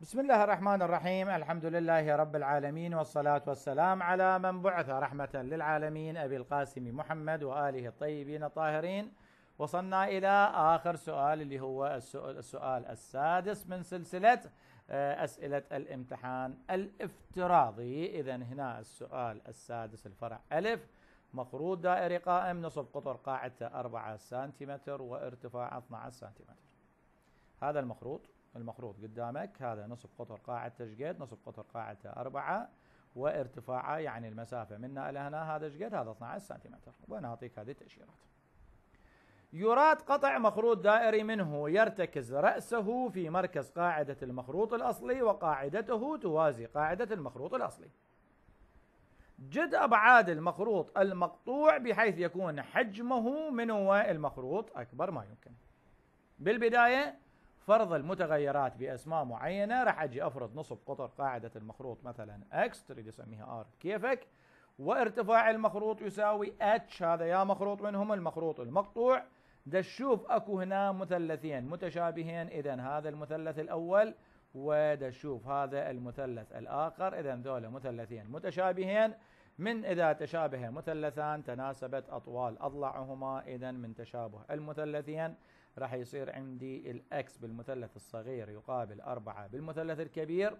بسم الله الرحمن الرحيم الحمد لله رب العالمين والصلاة والسلام على من بعث رحمة للعالمين أبي القاسم محمد وآله الطيبين الطاهرين وصلنا إلى آخر سؤال اللي هو السؤال السادس من سلسلة آه، أسئلة الامتحان الافتراضي إذا هنا السؤال السادس الفرع ألف مقروض دائري قائم نصف قطر قاعدته 4 سنتيمتر وارتفاع 12 سنتيمتر هذا المخروط المخروط قدامك هذا نصف قطر قاعة شقد نصف قطر قاعة أربعة وارتفاعه يعني المسافة منا إلى هنا هذا شقد هذا 12 سنتيمتر وأنا أعطيك هذه التأشيرات يراد قطع مخروط دائري منه يرتكز رأسه في مركز قاعدة المخروط الأصلي وقاعدته توازي قاعدة المخروط الأصلي جد أبعاد المخروط المقطوع بحيث يكون حجمه من المخروط أكبر ما يمكن بالبداية فرض المتغيرات باسماء معينه راح اجي افرض نصب قطر قاعده المخروط مثلا اكس تريد اسميها ار كيفك وارتفاع المخروط يساوي اتش هذا يا مخروط منهم المخروط المقطوع دا اكو هنا مثلثين متشابهين اذا هذا المثلث الاول ودا هذا المثلث الاخر اذا ذولا مثلثين متشابهين من اذا تشابه مثلثان تناسبت اطوال اضلعهما اذا من تشابه المثلثين راح يصير عندي الاكس بالمثلث الصغير يقابل 4 بالمثلث الكبير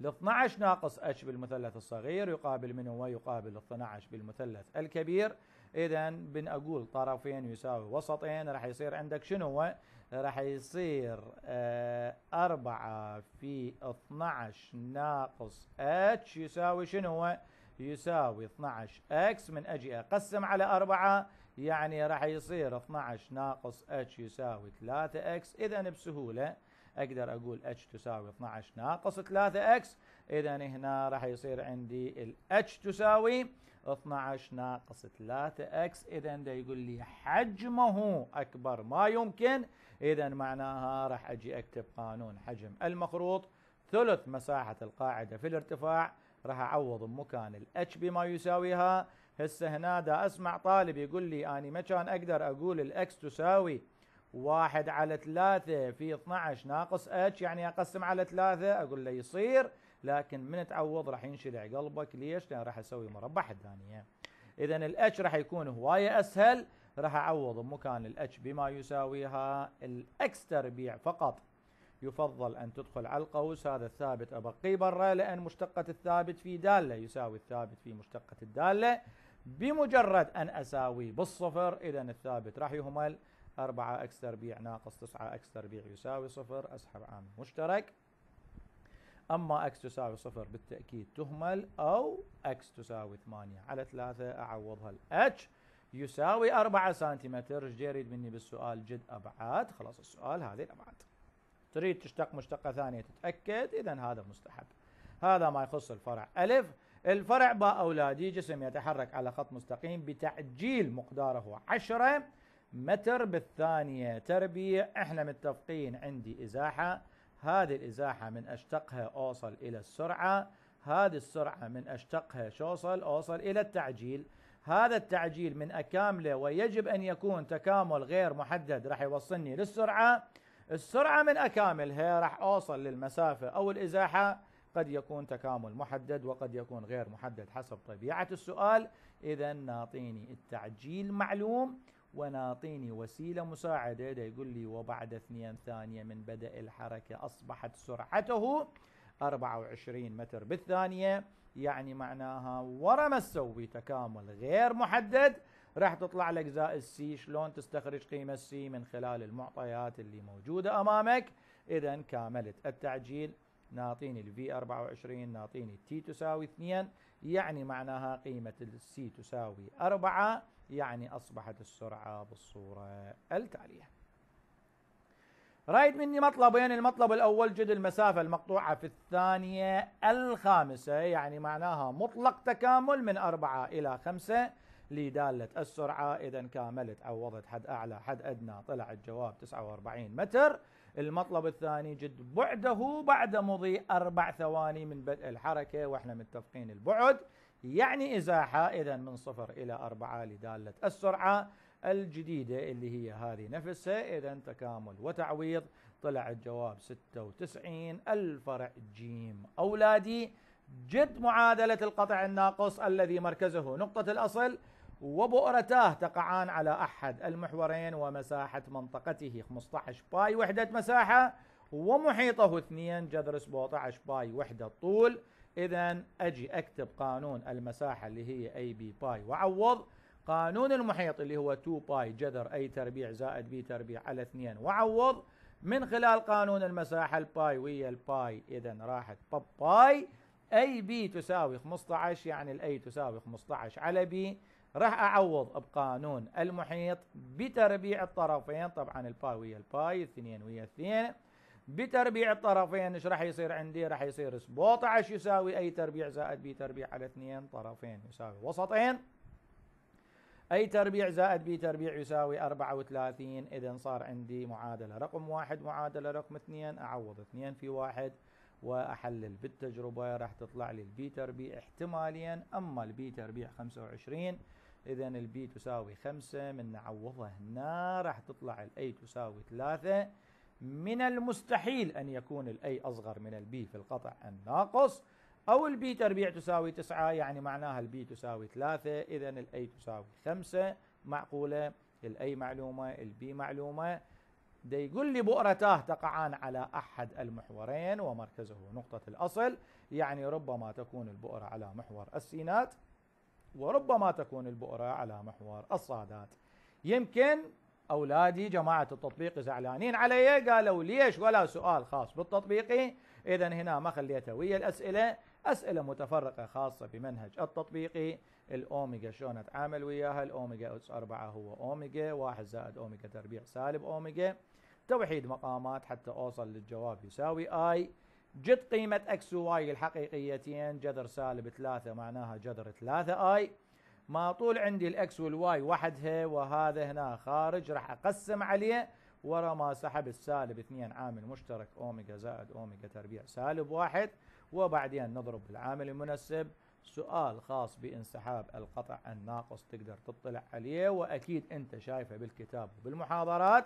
ال 12 ناقص اتش بالمثلث الصغير يقابل من هو يقابل 12 بالمثلث الكبير اذا بنقول طرفين يساوي وسطين راح يصير عندك شنو هو راح يصير 4 آه، في 12 ناقص اتش يساوي شنو هو يساوي 12 اكس من اجي اقسم على 4 يعني راح يصير 12 ناقص اتش يساوي 3 اكس اذا بسهوله اقدر اقول اتش تساوي 12 ناقص 3 اكس اذا هنا راح يصير عندي الاتش تساوي 12 ناقص 3 اكس اذا ده يقول لي حجمه اكبر ما يمكن اذا معناها راح اجي اكتب قانون حجم المخروط ثلث مساحه القاعده في الارتفاع راح اعوض بمكان الاتش بما يساويها هسه هنا دا اسمع طالب يقول لي اني ما كان اقدر اقول الاكس تساوي واحد على ثلاثة في 12 ناقص اتش يعني اقسم على ثلاثة اقول له يصير لكن من تعوض راح ينشلع قلبك ليش؟ لان راح اسوي مربع ثانية اذا الاتش راح يكون هواية اسهل راح اعوض بمكان الاتش بما يساويها الاكس تربيع فقط يفضل أن تدخل على القوس هذا الثابت أبقيه برا لأن مشتقة الثابت في دالة يساوي الثابت في مشتقة الدالة بمجرد أن أساويه بالصفر إذا الثابت راح يهمل 4 اكس تربيع ناقص 9 اكس تربيع يساوي صفر أسحب عامل مشترك أما اكس تساوي صفر بالتأكيد تهمل أو اكس تساوي 8 على 3 أعوضها الاتش يساوي 4 سنتيمتر ايش يريد مني بالسؤال جد أبعاد خلاص السؤال هذه الأبعاد تريد تشتق مشتقة ثانية تتأكد إذا هذا مستحب هذا ما يخص الفرع ألف الفرع باء أولادي جسم يتحرك على خط مستقيم بتعجيل مقداره 10 متر بالثانية تربيع احنا متفقين عندي إزاحة هذه الإزاحة من أشتقها أوصل إلى السرعة هذه السرعة من أشتقها شوصل أوصل إلى التعجيل هذا التعجيل من أكامله ويجب أن يكون تكامل غير محدد راح يوصلني للسرعة السرعة من أكاملها راح أوصل للمسافة أو الإزاحة قد يكون تكامل محدد وقد يكون غير محدد حسب طبيعة السؤال إذا ناطيني التعجيل معلوم وناطيني وسيلة مساعدة ده يقول لي وبعد اثنين ثانية من بدء الحركة أصبحت سرعته 24 متر بالثانية يعني معناها ورا ما تسوي تكامل غير محدد راح تطلع لك زائد سي شلون تستخرج قيمة سي من خلال المعطيات اللي موجودة أمامك إذا كاملت التعجيل ناطيني الفي 24 ناطيني تي تساوي 2 يعني معناها قيمة السي تساوي 4 يعني أصبحت السرعة بالصورة التالية رايد مني مطلبين المطلب الأول جد المسافة المقطوعة في الثانية الخامسة يعني معناها مطلق تكامل من 4 إلى 5 لدالة السرعة إذا كاملت عوضت حد أعلى حد أدنى طلع الجواب 49 متر المطلب الثاني جد بعده بعد مضي أربع ثواني من بدء الحركة وإحنا متفقين البعد يعني إزاحة إذا من صفر إلى أربعة لدالة السرعة الجديدة اللي هي هذه نفسها إذا تكامل وتعويض طلع الجواب 96 الفرع جيم أولادي جد معادلة القطع الناقص الذي مركزه نقطة الأصل وبؤرتاه تقعان على أحد المحورين ومساحة منطقته 15 باي وحدة مساحة ومحيطه 2 جذر 17 باي وحدة طول إذا أجي أكتب قانون المساحة اللي هي أي بي باي وعوض قانون المحيط اللي هو 2 باي جذر أي تربيع زائد بي تربيع على 2 وعوض من خلال قانون المساحة الباي ويا الباي إذا راحت باب باي أي بي تساوي 15 يعني الأي تساوي 15 على بي راح اعوض بقانون المحيط بتربيع الطرفين طبعا الباي ويا الباي الاثنين ويا الاثنين بتربيع الطرفين ايش راح يصير عندي؟ راح يصير عش يساوي اي تربيع زائد بي تربيع على اثنين طرفين يساوي وسطين اي تربيع زائد بي تربيع يساوي 34 اذا صار عندي معادله رقم واحد معادله رقم اثنين اعوض اثنين في واحد واحلل بالتجربه راح تطلع لي البي تربيع احتماليا اما البي تربيع 25 إذا البي تساوي خمسة من نعوضها هنا راح تطلع الأي تساوي ثلاثة من المستحيل أن يكون الأي أصغر من البي في القطع الناقص أو البي تربيع تساوي تسعة يعني معناها البي تساوي ثلاثة إذا الأي تساوي خمسة معقولة الأي معلومة البي معلومة دي يقول لي بؤرتاه تقعان على أحد المحورين ومركزه نقطة الأصل يعني ربما تكون البؤرة على محور السينات وربما تكون البؤرة على محور الصادات يمكن أولادي جماعة التطبيق زعلانين علي قالوا ليش ولا سؤال خاص بالتطبيقي إذا هنا ما خليته ويا الأسئلة أسئلة متفرقة خاصة بمنهج التطبيقي الأوميجا شلون أتعامل وياها الأوميجا أس أربعة هو أوميجا واحد زائد أوميجا تربيع سالب أوميجا توحيد مقامات حتى أوصل للجواب يساوي آي جد قيمة اكس وواي الحقيقيتين جذر سالب 3 معناها جذر 3 اي ما طول عندي الاكس والواي وحدها وهذا هنا خارج راح اقسم عليه ورا ما سحب السالب 2 عامل مشترك اوميجا زائد اوميجا تربيع سالب واحد وبعدين نضرب بالعامل المنسب سؤال خاص بانسحاب القطع الناقص تقدر تطلع عليه واكيد انت شايفه بالكتاب وبالمحاضرات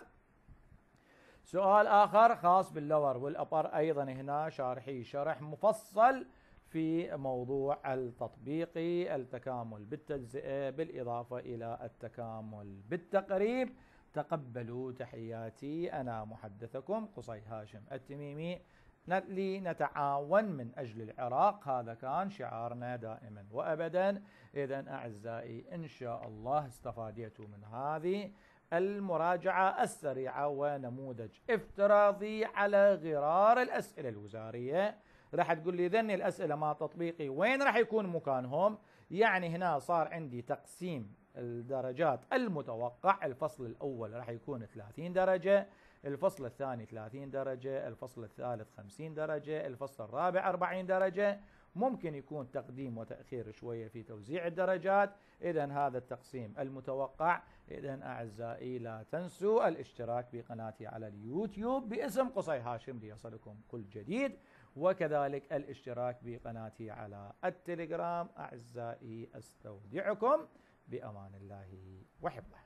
سؤال آخر خاص باللور والأبر أيضا هنا شارحي شرح مفصل في موضوع التطبيقي التكامل بالتجزئة بالإضافة إلى التكامل بالتقريب تقبلوا تحياتي أنا محدثكم قصي هاشم التميمي لنتعاون من أجل العراق هذا كان شعارنا دائما وأبدا إذا أعزائي إن شاء الله استفاديتوا من هذه المراجعة السريعة ونموذج افتراضي على غرار الأسئلة الوزارية راح تقول لي ذني الأسئلة ما تطبيقي وين راح يكون مكانهم يعني هنا صار عندي تقسيم الدرجات المتوقع الفصل الأول راح يكون 30 درجة الفصل الثاني 30 درجة الفصل الثالث 50 درجة الفصل الرابع 40 درجة ممكن يكون تقديم وتأخير شوية في توزيع الدرجات إذا هذا التقسيم المتوقع إذا أعزائي لا تنسوا الاشتراك بقناتي على اليوتيوب باسم قصي هاشم ليصلكم كل جديد وكذلك الاشتراك بقناتي على التليجرام أعزائي أستودعكم بأمان الله وحفظه